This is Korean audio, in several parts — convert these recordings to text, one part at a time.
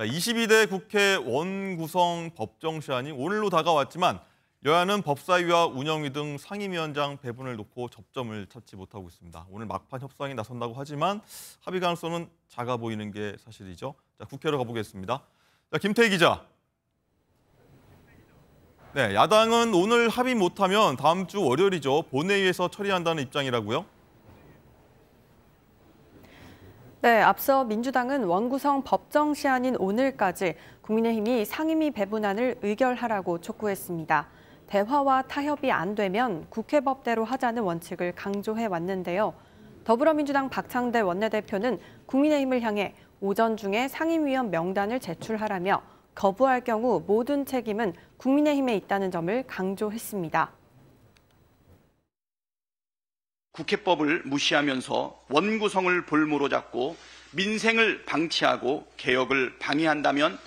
자, 22대 국회 원구성 법정시한이 오늘로 다가왔지만 여야는 법사위와 운영위 등 상임위원장 배분을 놓고 접점을 찾지 못하고 있습니다. 오늘 막판 협상이 나선다고 하지만 합의 가능성은 작아 보이는 게 사실이죠. 자, 국회로 가보겠습니다. 자, 김태희 기자. 네, 야당은 오늘 합의 못하면 다음 주 월요일이죠. 본회의에서 처리한다는 입장이라고요? 네, 앞서 민주당은 원구성 법정 시한인 오늘까지 국민의힘이 상임위 배분안을 의결하라고 촉구했습니다. 대화와 타협이 안 되면 국회법대로 하자는 원칙을 강조해 왔는데요. 더불어민주당 박창대 원내대표는 국민의힘을 향해 오전 중에 상임위원 명단을 제출하라며 거부할 경우 모든 책임은 국민의힘에 있다는 점을 강조했습니다. 국회법을 무시하면서 원구성을 볼모로 잡고 민생을 방치하고 개혁을 방해한다면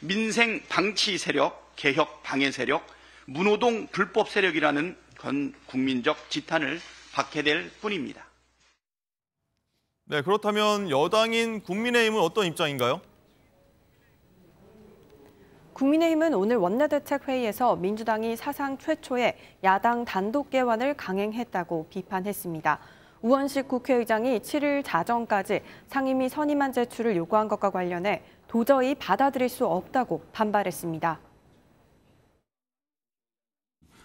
민생 방치 세력, 개혁 방해 세력, 문호동 불법 세력이라는 건 국민적 지탄을 받게 될 뿐입니다. 네, 그렇다면 여당인 국민의힘은 어떤 입장인가요? 국민의힘은 오늘 원내대책회의에서 민주당이 사상 최초의 야당 단독 개원을 강행했다고 비판했습니다. 우원식 국회의장이 7일 자정까지 상임위 선임안 제출을 요구한 것과 관련해 도저히 받아들일 수 없다고 반발했습니다.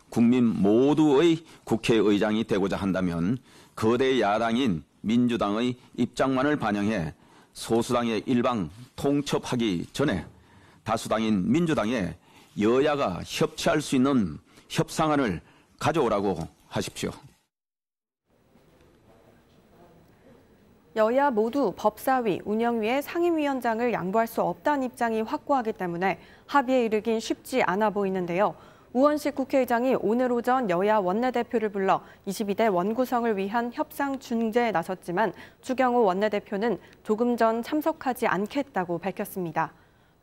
국민 모두의 국회의장이 되고자 한다면 거대 야당인 민주당의 입장만을 반영해 소수당의 일방 통첩하기 전에 다수당인 민주당에 여야가 협치할 수 있는 협상안을 가져오라고 하십시오. 여야 모두 법사위, 운영위의 상임위원장을 양보할 수 없다는 입장이 확고하기 때문에 합의에 이르긴 쉽지 않아 보이는데요. 우원식 국회의장이 오늘 오전 여야 원내대표를 불러 22대 원구성을 위한 협상 중재에 나섰지만 추경호 원내대표는 조금 전 참석하지 않겠다고 밝혔습니다.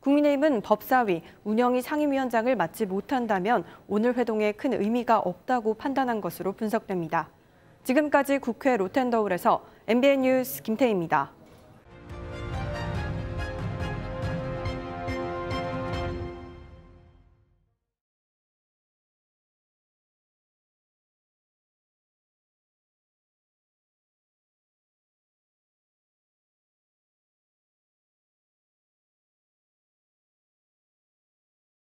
국민의힘은 법사위, 운영위 상임위원장을 맡지 못한다면 오늘 회동에 큰 의미가 없다고 판단한 것으로 분석됩니다. 지금까지 국회 로텐더홀에서 MBN 뉴스 김태희입니다.